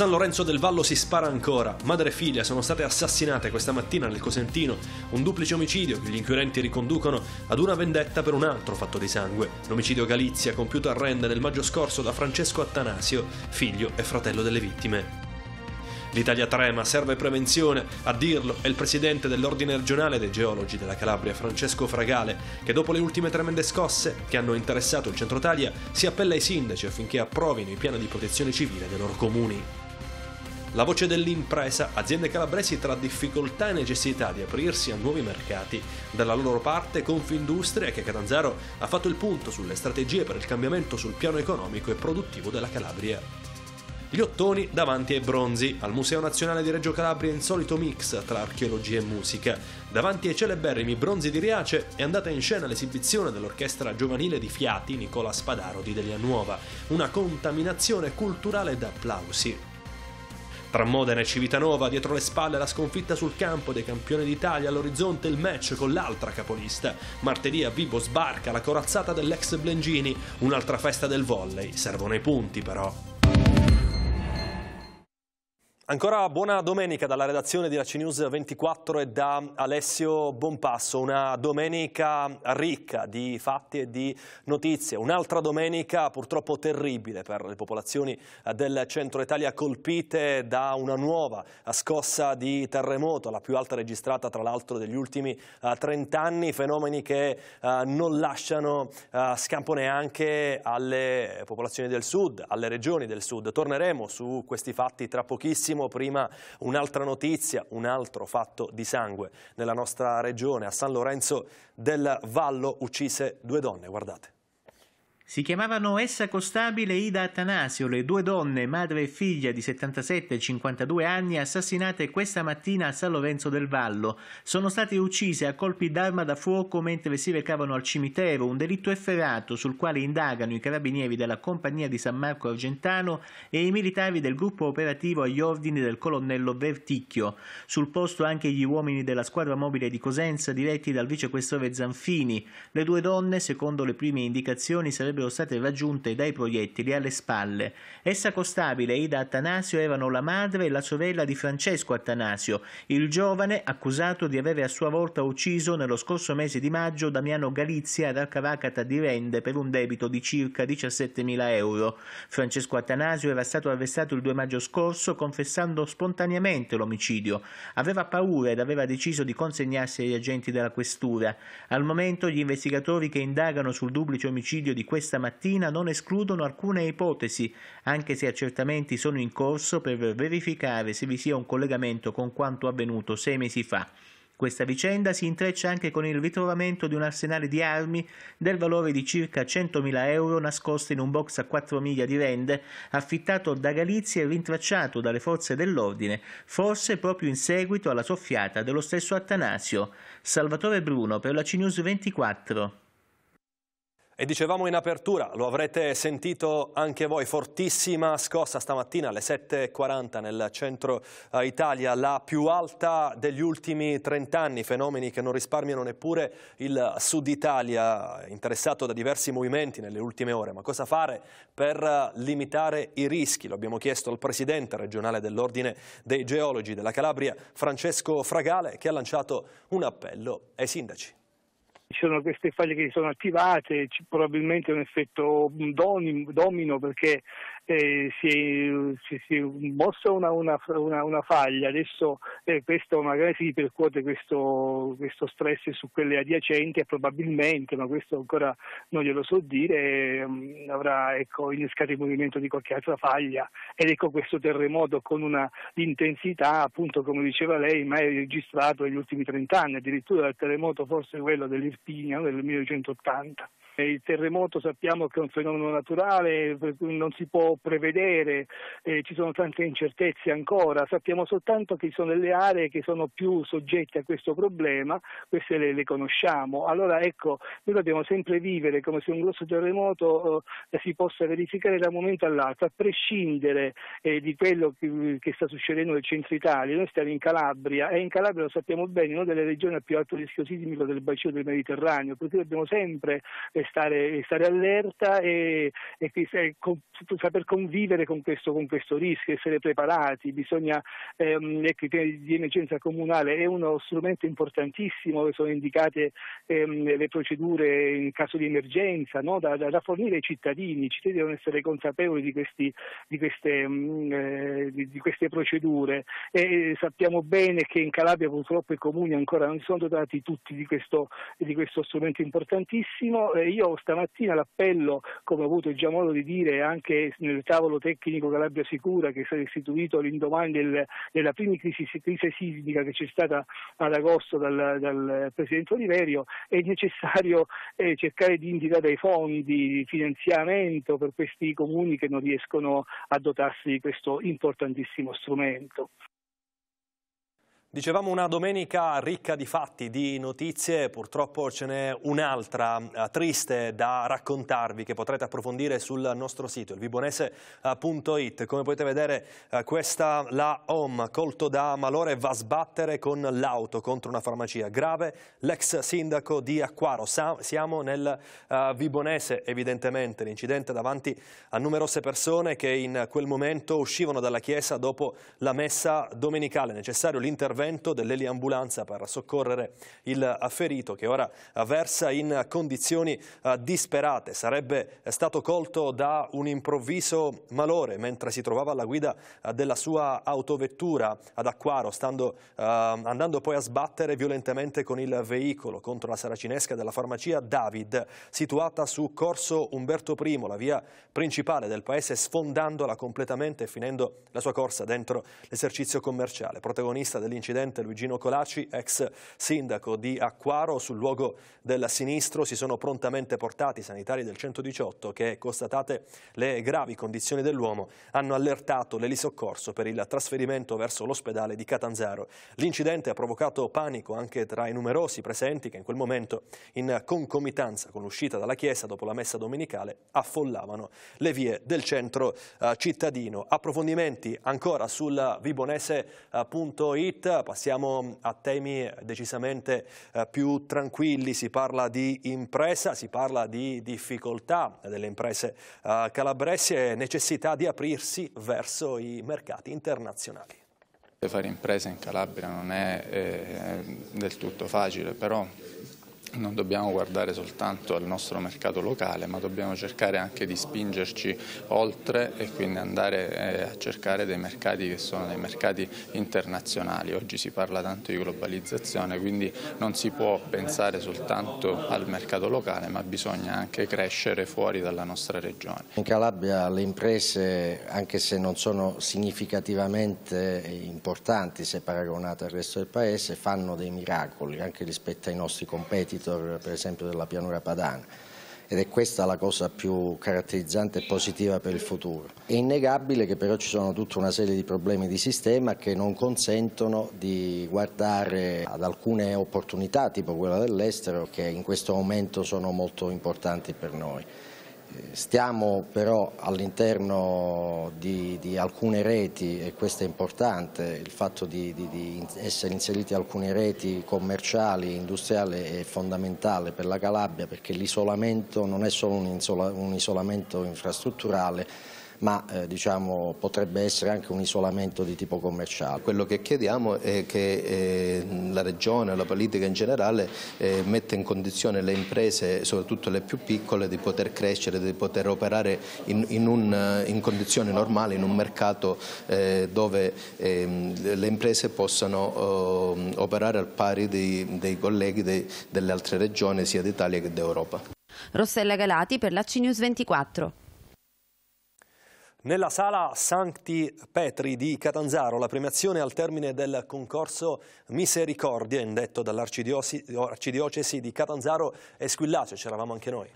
San Lorenzo del Vallo si spara ancora. Madre e figlia sono state assassinate questa mattina nel Cosentino. Un duplice omicidio che gli inquirenti riconducono ad una vendetta per un altro fatto di sangue. L'omicidio Galizia compiuto a Rende nel maggio scorso da Francesco Attanasio, figlio e fratello delle vittime. L'Italia trema, serve prevenzione. A dirlo è il presidente dell'Ordine regionale dei geologi della Calabria, Francesco Fragale, che dopo le ultime tremende scosse che hanno interessato il centro Italia si appella ai sindaci affinché approvino i piani di protezione civile dei loro comuni. La voce dell'impresa, aziende calabresi tra difficoltà e necessità di aprirsi a nuovi mercati. Dalla loro parte Confindustria che Catanzaro ha fatto il punto sulle strategie per il cambiamento sul piano economico e produttivo della Calabria. Gli ottoni davanti ai bronzi, al Museo Nazionale di Reggio Calabria insolito mix tra archeologia e musica. Davanti ai celeberrimi bronzi di Riace è andata in scena l'esibizione dell'orchestra giovanile di Fiati Nicola Spadaro di Delia Nuova, una contaminazione culturale da applausi. Tra Modena e Civitanova, dietro le spalle la sconfitta sul campo dei campioni d'Italia, all'orizzonte il match con l'altra capolista. Martedì a Vibo sbarca la corazzata dell'ex Blengini, un'altra festa del volley. Servono i punti però. Ancora buona domenica dalla redazione di Laci News 24 e da Alessio Bonpasso, una domenica ricca di fatti e di notizie, un'altra domenica purtroppo terribile per le popolazioni del centro Italia colpite da una nuova scossa di terremoto, la più alta registrata tra l'altro degli ultimi 30 eh, anni, fenomeni che eh, non lasciano eh, scampo neanche alle popolazioni del sud, alle regioni del sud. Torneremo su questi fatti tra pochissimo Sentiremo prima un'altra notizia, un altro fatto di sangue nella nostra regione. A San Lorenzo del Vallo uccise due donne, guardate. Si chiamavano Essa Costabile e Ida Atanasio, le due donne, madre e figlia di 77 e 52 anni, assassinate questa mattina a San Lorenzo del Vallo. Sono state uccise a colpi d'arma da fuoco mentre si recavano al cimitero, un delitto efferato sul quale indagano i carabinieri della compagnia di San Marco Argentano e i militari del gruppo operativo agli ordini del colonnello Verticchio. Sul posto anche gli uomini della squadra mobile di Cosenza diretti dal vicequestore Zanfini. Le due donne, secondo le prime indicazioni, sarebbero sarebbero state raggiunte dai proiettili alle spalle. Essa Costabile e Ida Attanasio erano la madre e la sorella di Francesco Attanasio, il giovane accusato di avere a sua volta ucciso nello scorso mese di maggio Damiano Galizia ad Alcavacata di Rende per un debito di circa 17.000 euro. Francesco Attanasio era stato arrestato il 2 maggio scorso confessando spontaneamente l'omicidio. Aveva paura ed aveva deciso di consegnarsi agli agenti della questura. Al momento gli investigatori che indagano sul duplice omicidio di questa questa mattina non escludono alcune ipotesi, anche se accertamenti sono in corso per verificare se vi sia un collegamento con quanto avvenuto sei mesi fa. Questa vicenda si intreccia anche con il ritrovamento di un arsenale di armi del valore di circa 100.000 euro nascoste in un box a 4 miglia di rende affittato da Galizia e rintracciato dalle forze dell'ordine, forse proprio in seguito alla soffiata dello stesso Attanasio. Salvatore Bruno per la CNews 24. E dicevamo in apertura, lo avrete sentito anche voi, fortissima scossa stamattina alle 7.40 nel centro eh, Italia, la più alta degli ultimi 30 anni, fenomeni che non risparmiano neppure il sud Italia, interessato da diversi movimenti nelle ultime ore. Ma cosa fare per eh, limitare i rischi? Lo abbiamo chiesto al presidente regionale dell'Ordine dei Geologi della Calabria, Francesco Fragale, che ha lanciato un appello ai sindaci ci sono queste faglie che si sono attivate, probabilmente un effetto domino perché eh, si, si, si, mossa una, una, una, una faglia, adesso eh, questo magari si ripercuote questo, questo, stress su quelle adiacenti e probabilmente, ma questo ancora non glielo so dire, eh, avrà ecco, innescato il movimento di qualche altra faglia ed ecco questo terremoto con una intensità appunto come diceva lei mai registrato negli ultimi 30 anni, addirittura il terremoto forse quello dell'Irpinia del 1980 il terremoto sappiamo che è un fenomeno naturale, non si può prevedere, eh, ci sono tante incertezze ancora, sappiamo soltanto che ci sono delle aree che sono più soggette a questo problema, queste le, le conosciamo. Allora ecco, noi dobbiamo sempre vivere come se un grosso terremoto eh, si possa verificare da un momento all'altro, a prescindere eh, di quello che, che sta succedendo nel centro Italia, noi stiamo in Calabria e in Calabria lo sappiamo bene, una delle regioni a più alto rischio sismico del bacino del Mediterraneo, per cui dobbiamo sempre stare, stare allerta e, e, e con, saper convivere con questo, con questo, rischio, essere preparati, bisogna, ehm, ecco, di emergenza comunale è uno strumento importantissimo, sono indicate ehm, le procedure in caso di emergenza no? da, da, da, fornire ai cittadini, i cittadini devono essere consapevoli di, questi, di, queste, mh, mm, eh, di, di queste, procedure e sappiamo bene che in Calabria purtroppo i comuni ancora non si sono dotati tutti di questo, questo strumento importantissimo. Eh, io stamattina l'appello, come ho avuto già modo di dire anche nel tavolo tecnico Calabria Sicura che è stato istituito all'indomani del, della prima crisi, crisi, sismica che c'è stata ad agosto dal, dal Presidente Oliverio, è necessario eh, cercare di indicare dei fondi di finanziamento per questi comuni che non riescono a dotarsi di questo importantissimo strumento. Dicevamo una domenica ricca di fatti, di notizie, purtroppo ce n'è un'altra eh, triste da raccontarvi che potrete approfondire sul nostro sito il vibonese.it. Come potete vedere eh, questa la OM colto da malore va a sbattere con l'auto contro una farmacia. Grave l'ex sindaco di Acquaro. siamo nel eh, Vibonese evidentemente, l'incidente davanti a numerose persone che in quel momento uscivano dalla chiesa dopo la messa domenicale. Necessario l'intervento l'intervento dell'eliambulanza per soccorrere il ferito che ora versa in condizioni eh, disperate. Sarebbe stato colto da un improvviso malore mentre si trovava alla guida eh, della sua autovettura ad Acquaro, stando, eh, andando poi a sbattere violentemente con il veicolo contro la saracinesca della farmacia David, situata su Corso Umberto I, la via principale del paese, sfondandola completamente e finendo la sua corsa dentro l'esercizio commerciale. Protagonista dell'incidente incidente Luigino Colacci, ex sindaco di Acquaro, sul luogo del sinistro si sono prontamente portati i sanitari del 118 che, constatate le gravi condizioni dell'uomo, hanno allertato l'elisoccorso per il trasferimento verso l'ospedale di Catanzaro. L'incidente ha provocato panico anche tra i numerosi presenti che in quel momento, in concomitanza con l'uscita dalla chiesa dopo la messa domenicale, affollavano le vie del centro eh, cittadino. Approfondimenti ancora sul vibonese.it eh, passiamo a temi eh, decisamente eh, più tranquilli, si parla di impresa, si parla di difficoltà delle imprese eh, calabresi e necessità di aprirsi verso i mercati internazionali. Fare impresa in Calabria non è del tutto facile, però non dobbiamo guardare soltanto al nostro mercato locale, ma dobbiamo cercare anche di spingerci oltre e quindi andare eh, a cercare dei mercati che sono dei mercati internazionali. Oggi si parla tanto di globalizzazione, quindi non si può pensare soltanto al mercato locale, ma bisogna anche crescere fuori dalla nostra regione. In Calabria le imprese, anche se non sono significativamente importanti se paragonate al resto del paese, fanno dei miracoli anche rispetto ai nostri competitor editor per esempio della pianura padana ed è questa la cosa più caratterizzante e positiva per il futuro. È innegabile che però ci sono tutta una serie di problemi di sistema che non consentono di guardare ad alcune opportunità tipo quella dell'estero che in questo momento sono molto importanti per noi. Stiamo però all'interno di, di, alcune reti, e questo è importante, il fatto di, di, di essere inseriti alcune reti commerciali, e industriali è fondamentale per la Calabria perché l'isolamento non è solo un, un isolamento infrastrutturale ma eh, diciamo, potrebbe essere anche un isolamento di tipo commerciale. Quello che chiediamo è che eh, la Regione, la politica in generale, eh, metta in condizione le imprese, soprattutto le più piccole, di poter crescere, di poter operare in, in, un, eh, in condizioni normali, in un mercato eh, dove ehm, le imprese possano oh, operare al pari di, dei colleghi dei, delle altre regioni, sia d'Italia che d'Europa. Rossella Galati per la CNews 24. Nella sala Sancti Petri di Catanzaro la premiazione al termine del concorso Misericordia, indetto dall'arcidiocesi di Catanzaro è squillace, c'eravamo anche noi.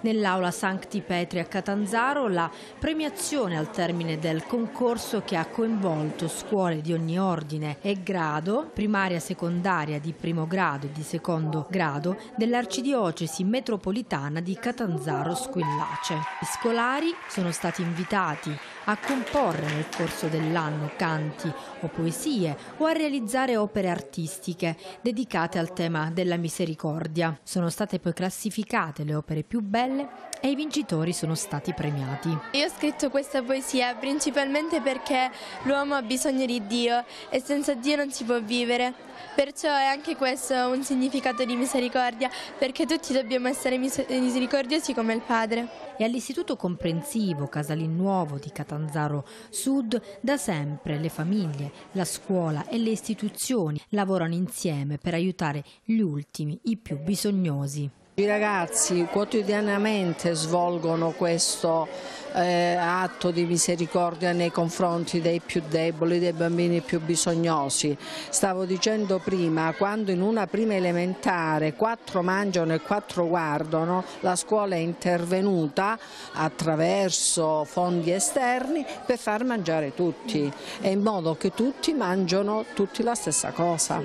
Nell'aula Sancti Petri a Catanzaro la premiazione al termine del concorso che ha coinvolto scuole di ogni ordine e grado, primaria secondaria di primo grado e di secondo grado dell'arcidiocesi metropolitana di Catanzaro Squillace. I scolari sono stati invitati a comporre nel corso dell'anno canti o poesie o a realizzare opere artistiche dedicate al tema della misericordia. Sono state poi classificate le opere più belle e i vincitori sono stati premiati. Io ho scritto questa poesia principalmente perché l'uomo ha bisogno di Dio e senza Dio non si può vivere. Perciò è anche questo un significato di misericordia, perché tutti dobbiamo essere misericordiosi come il Padre. E all'Istituto Comprensivo Casalin Nuovo di Catanzaro Sud da sempre le famiglie, la scuola e le istituzioni lavorano insieme per aiutare gli ultimi, i più bisognosi. I ragazzi quotidianamente svolgono questo eh, atto di misericordia nei confronti dei più deboli, dei bambini più bisognosi. Stavo dicendo prima, quando in una prima elementare quattro mangiano e quattro guardano, la scuola è intervenuta attraverso fondi esterni per far mangiare tutti e in modo che tutti mangiano tutti la stessa cosa.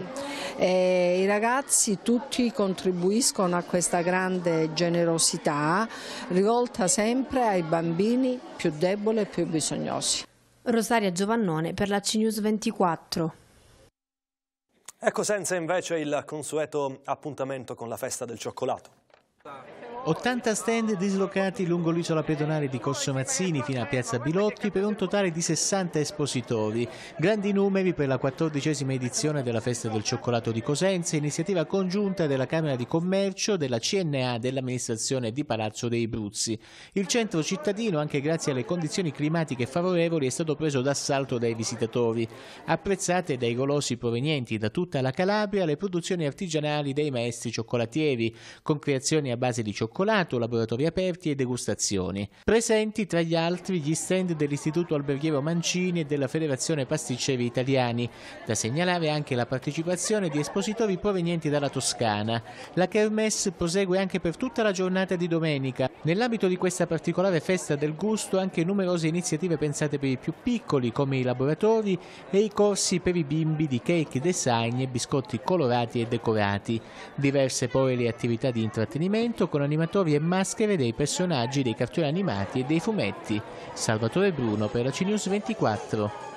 E I ragazzi tutti contribuiscono a questa grande generosità rivolta sempre ai bambini più deboli e più bisognosi. Rosaria Giovannone per la CNews 24. Ecco senza invece il consueto appuntamento con la festa del cioccolato. 80 stand dislocati lungo l'isola pedonale di Mazzini fino a Piazza Bilotti per un totale di 60 espositori. Grandi numeri per la quattordicesima edizione della Festa del Cioccolato di Cosenza, iniziativa congiunta della Camera di Commercio, della CNA e dell'amministrazione di Palazzo dei Bruzzi. Il centro cittadino, anche grazie alle condizioni climatiche favorevoli, è stato preso d'assalto dai visitatori. Apprezzate dai golosi provenienti da tutta la Calabria le produzioni artigianali dei maestri cioccolatieri, con creazioni a base di cioccolato cioccolato, laboratori aperti e degustazioni. Presenti tra gli altri gli stand dell'Istituto Alberghiero Mancini e della Federazione Pasticceri Italiani. Da segnalare anche la partecipazione di espositori provenienti dalla Toscana. La Kermesse prosegue anche per tutta la giornata di domenica. Nell'ambito di questa particolare festa del gusto anche numerose iniziative pensate per i più piccoli come i laboratori e i corsi per i bimbi di cake design e biscotti colorati e decorati. Diverse poi le attività di intrattenimento con animazioni animatori e maschere dei personaggi dei cartoni animati e dei fumetti. Salvatore Bruno per la CNews 24.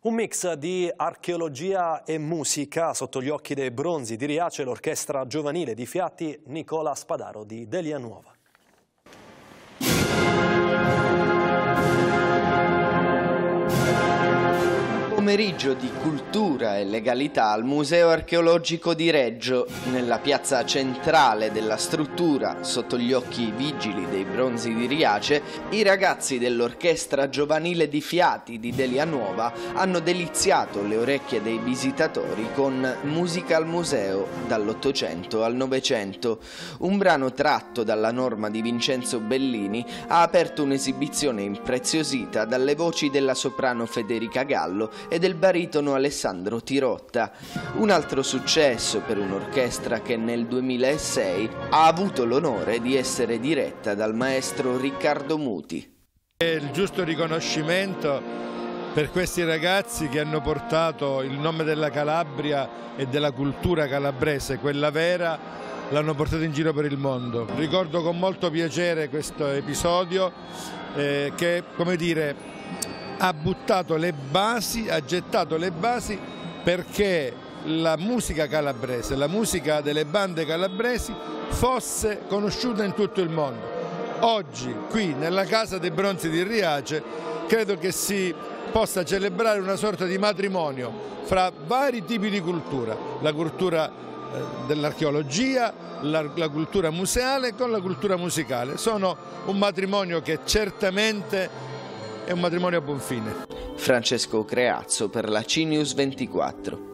Un mix di archeologia e musica sotto gli occhi dei bronzi di Riace, l'orchestra giovanile di Fiatti, Nicola Spadaro di Delia Nuova. pomeriggio di cultura e legalità al Museo archeologico di Reggio, nella piazza centrale della struttura, sotto gli occhi vigili dei bronzi di Riace, i ragazzi dell'orchestra giovanile di Fiati di Delia Nuova hanno deliziato le orecchie dei visitatori con Musica al Museo dall'Ottocento al Novecento. Un brano tratto dalla norma di Vincenzo Bellini ha aperto un'esibizione impreziosita dalle voci della soprano Federica Gallo e del baritono Alessandro Tirotta. Un altro successo per un'orchestra che nel 2006 ha avuto l'onore di essere diretta dal maestro Riccardo Muti. È il giusto riconoscimento per questi ragazzi che hanno portato il nome della Calabria e della cultura calabrese, quella vera, l'hanno portato in giro per il mondo. Ricordo con molto piacere questo episodio eh, che, come dire, ha buttato le basi, ha gettato le basi perché la musica calabrese, la musica delle bande calabresi fosse conosciuta in tutto il mondo. Oggi qui nella Casa dei Bronzi di Riace credo che si possa celebrare una sorta di matrimonio fra vari tipi di cultura, la cultura eh, dell'archeologia, la, la, cultura museale con la cultura musicale. Sono un matrimonio che certamente è un matrimonio a buon fine. Francesco Creazzo per la CNews 24.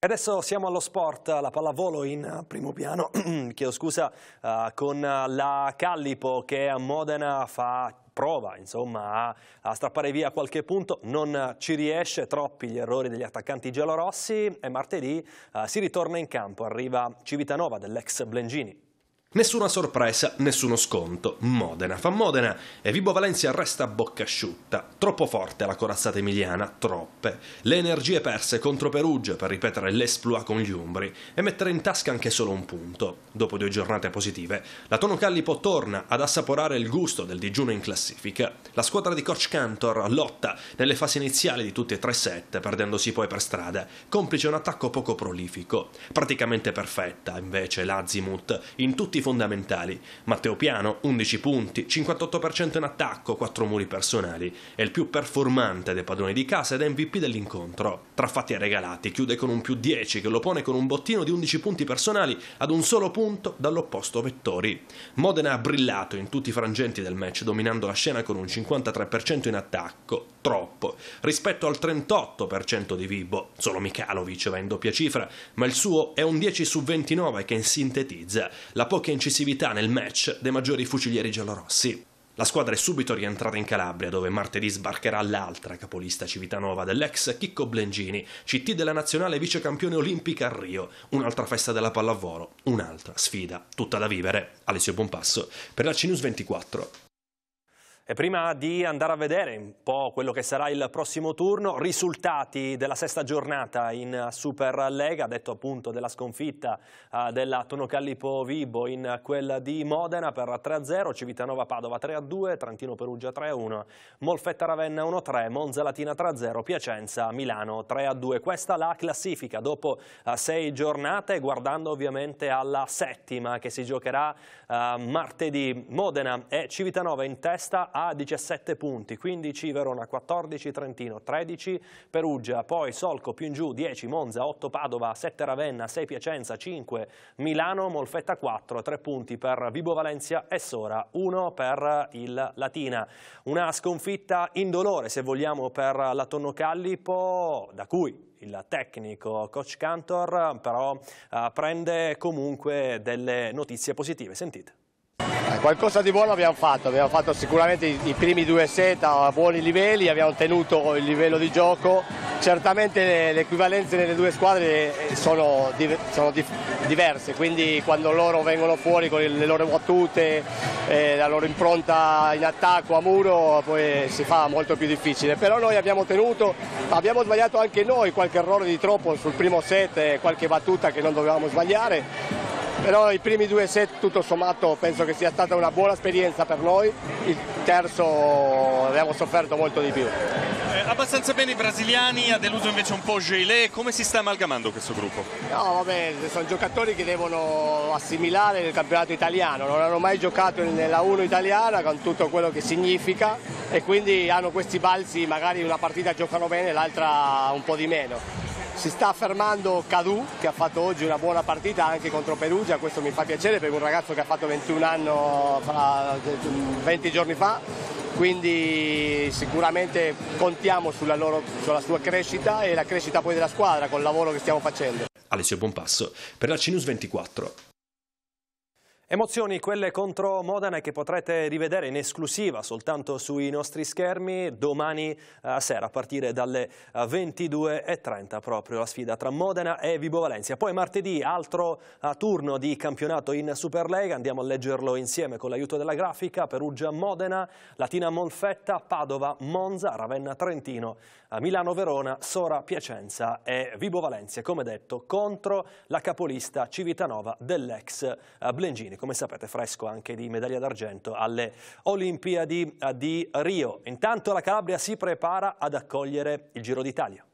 Adesso siamo allo sport, la pallavolo in primo piano, chiedo scusa, eh, con la Callipo che a Modena fa prova insomma, a, a, strappare via qualche punto, non ci riesce, troppi gli errori degli attaccanti gelorossi e martedì eh, si ritorna in campo, arriva Civitanova dell'ex Blengini. Nessuna sorpresa, nessuno sconto. Modena fa Modena e Vibo Valencia resta a bocca asciutta. Troppo forte la corazzata emiliana, troppe. Le energie perse contro Perugia per ripetere l'esploa con gli Umbri e mettere in tasca anche solo un punto. Dopo due giornate positive, la Tono Callipo torna ad assaporare il gusto del digiuno in classifica. La squadra di Coach Cantor lotta nelle fasi iniziali di tutti e tre set, perdendosi poi per strada, complice un attacco poco prolifico. Praticamente perfetta, invece, l'Azimut in tutti punti fondamentali. Matteo Piano 11 punti, 58% in attacco, 4 muri personali. È il più performante dei padroni di casa ed è MVP dell'incontro. Tra fatti e regalati chiude con un più 10 che lo pone con un bottino di 11 punti personali ad un solo punto dall'opposto Vettori. Modena ha brillato in tutti i frangenti del match dominando la scena con un 53% in attacco, troppo, rispetto al 38% di Vibo, solo Mikhailovic va in doppia cifra, ma il suo è un 10 su 29 che sintetizza la poca incisività nel match dei maggiori fucilieri giallorossi. La squadra è subito rientrata in Calabria, dove martedì sbarcherà l'altra capolista civitanova dell'ex Chicco Blengini, CT della nazionale vicecampione olimpica a Rio. Un'altra festa della pallavolo, un'altra sfida, tutta da vivere. Alessio Pompasso, per la CNews 24. E prima di andare a vedere un po' quello che sarà il prossimo turno, risultati della sesta giornata in Super Lega, detto appunto della sconfitta eh, della Tonocallipo Vibo in quella di Modena per 3-0, Civitanova Padova 3-2, Trentino Perugia 3-1, Molfetta Ravenna 1-3, Monza Latina 3-0, Piacenza Milano 3-2. Questa la classifica dopo eh, sei giornate, guardando ovviamente alla settima che si giocherà eh, martedì. Modena e Civitanova in testa ha 17 punti, 15 Verona, 14 Trentino, 13 Perugia, poi Solco più in giù 10 Monza, 8 Padova, 7 Ravenna, 6 Piacenza, 5 Milano, Molfetta 4, 3 punti per Vibo Valencia e Sora, 1 per il Latina. Una sconfitta indolore se vogliamo per la Tonno Callipo, da cui il tecnico coach Cantor però eh, prende comunque delle notizie positive. Sentite. Eh, qualcosa di buono abbiamo fatto, abbiamo fatto sicuramente i primi due set a buoni livelli, abbiamo tenuto il livello di gioco, certamente le, le equivalenze nelle due squadre eh, sono, sono di, diverse, quindi quando loro vengono fuori con le loro battute, eh, la loro impronta in attacco a muro, poi si fa molto più difficile, però noi abbiamo tenuto, abbiamo sbagliato anche noi qualche errore di troppo sul primo set, qualche battuta che non dovevamo sbagliare, però i primi due set tutto sommato penso che sia stata una buona esperienza per noi, il terzo abbiamo sofferto molto di più. Eh, abbastanza bene i brasiliani, ha deluso invece un po' Geilet, come si sta amalgamando questo gruppo? No vabbè, sono giocatori che devono assimilare il campionato italiano, non hanno mai giocato nella 1 italiana con tutto quello che significa e quindi hanno questi balzi, magari una partita giocano bene e l'altra un po' di meno si sta affermando Cadu che ha fatto oggi una buona partita anche contro Perugia, questo mi fa piacere per un ragazzo che ha fatto 21 anni 20 giorni fa, quindi sicuramente contiamo sulla, loro, sulla sua crescita e la crescita poi della squadra col lavoro che stiamo facendo. Alessio Pompasso per la Cinus 24. Emozioni quelle contro Modena che potrete rivedere in esclusiva soltanto sui nostri schermi domani eh, sera a partire dalle 22.30 eh, proprio la sfida tra Modena e Vibo Valencia. Poi martedì altro eh, turno di campionato in Superlega, andiamo a leggerlo insieme con l'aiuto della grafica, Perugia-Modena, Latina-Molfetta, Padova-Monza, Ravenna-Trentino, Milano-Verona, Sora-Piacenza e Vibo Valencia, come detto, contro la capolista Civitanova dell'ex Blengini come sapete fresco anche di medaglia d'argento alle Olimpiadi di Rio. Intanto la Calabria si prepara ad accogliere il Giro d'Italia.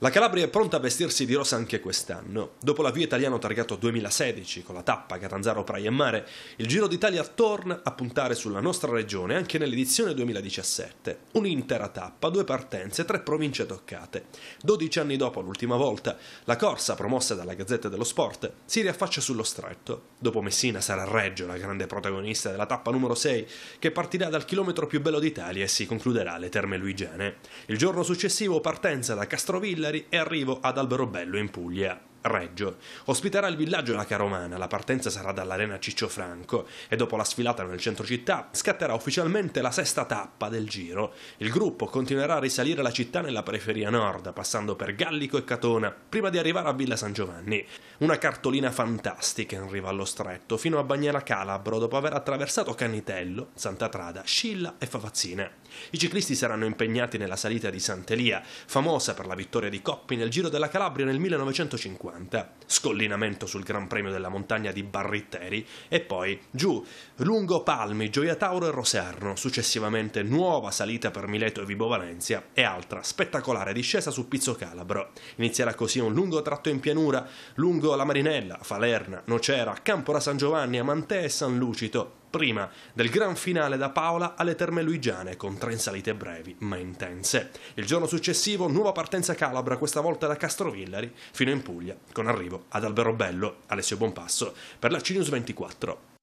La Calabria è pronta a vestirsi di rosa anche quest'anno. Dopo l'avvio italiano targato 2016 con la tappa Catanzaro Praia e Mare, il Giro d'Italia torna a puntare sulla nostra regione anche nell'edizione 2017. Un'intera tappa, due partenze, tre province toccate. 12 anni dopo l'ultima volta, la corsa promossa dalla Gazzetta dello Sport si riaffaccia sullo stretto. Dopo Messina sarà Reggio la grande protagonista della tappa numero 6 che partirà dal chilometro più bello d'Italia e si concluderà alle Terme Luigiane. Il giorno successivo partenza da Castrovilla Sillari e arrivo ad Alberobello in Puglia. Reggio. Ospiterà il villaggio La Caromana, la partenza sarà dall'arena Ciccio Franco e dopo la sfilata nel centro città scatterà ufficialmente la sesta tappa del giro. Il gruppo continuerà a risalire la città nella periferia nord, passando per Gallico e Catona, prima di arrivare a Villa San Giovanni. Una cartolina fantastica in riva allo stretto, fino a Bagnera Calabro, dopo aver attraversato Cannitello, Santa Trada, Scilla e Favazzina. I ciclisti saranno impegnati nella salita di Sant'Elia, famosa per la vittoria di Coppi nel Giro della Calabria nel 1950, scollinamento sul Gran Premio della Montagna di Barritteri e poi giù, lungo Palmi, Gioia Tauro e Roserno, successivamente nuova salita per Mileto e Vibo Valencia e altra spettacolare discesa su Pizzo Calabro. Inizierà così un lungo tratto in pianura, lungo la Marinella, Falerna, Nocera, Campora San Giovanni, Amantè e San Lucito, prima del gran finale da Paola alle Terme Luigiane con tre salite brevi ma intense. Il giorno successivo nuova partenza calabra, questa volta da Castrovillari fino in Puglia con arrivo ad Alberobello, Alessio Bonpasso per la CNews 24.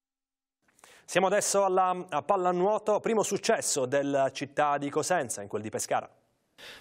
Siamo adesso alla pallanuoto, primo successo della città di Cosenza in quel di Pescara.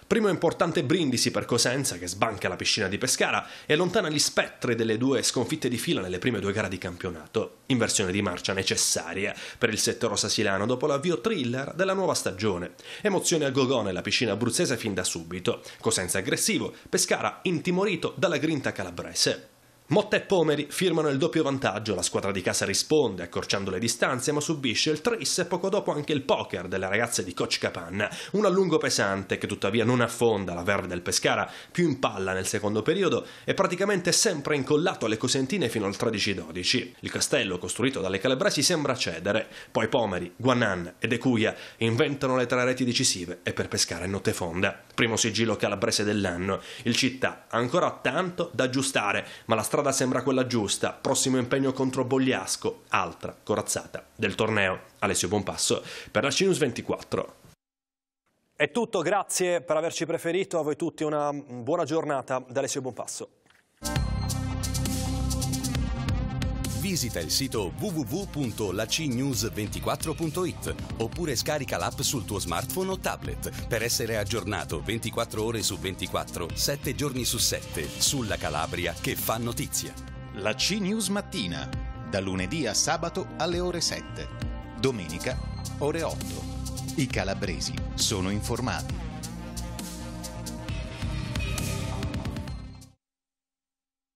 Primo importante brindisi per Cosenza che sbanca la piscina di Pescara e allontana gli spettri delle due sconfitte di fila nelle prime due gare di campionato, inversione di marcia necessaria per il settore rosa dopo l'avvio thriller della nuova stagione. Emozione a gogò nella piscina abruzzese fin da subito, Cosenza aggressivo, Pescara intimorito dalla grinta calabrese. Motta e Pomeri firmano il doppio vantaggio, la squadra di casa risponde accorciando le distanze ma subisce il tris e poco dopo anche il poker delle ragazze di Coach Capanna, un allungo pesante che tuttavia non affonda la verve del Pescara, più in palla nel secondo periodo e praticamente sempre incollato alle cosentine fino al 13-12. Il castello costruito dalle calabresi sembra cedere, poi Pomeri, Guanan e De Cuia inventano le tre reti decisive e per Pescara è notte fonda, primo sigillo calabrese dell'anno. Il città ha ancora tanto da aggiustare ma la strada sembra quella giusta, prossimo impegno contro Bogliasco, altra corazzata del torneo. Alessio Bonpasso per la Cinus 24. È tutto, grazie per averci preferito, a voi tutti una buona giornata da Alessio Bonpasso. Visita il sito www.lacnews24.it oppure scarica l'app sul tuo smartphone o tablet per essere aggiornato 24 ore su 24, 7 giorni su 7 sulla Calabria che fa notizia. La C News mattina, da lunedì a sabato alle ore 7, domenica ore 8. I calabresi sono informati.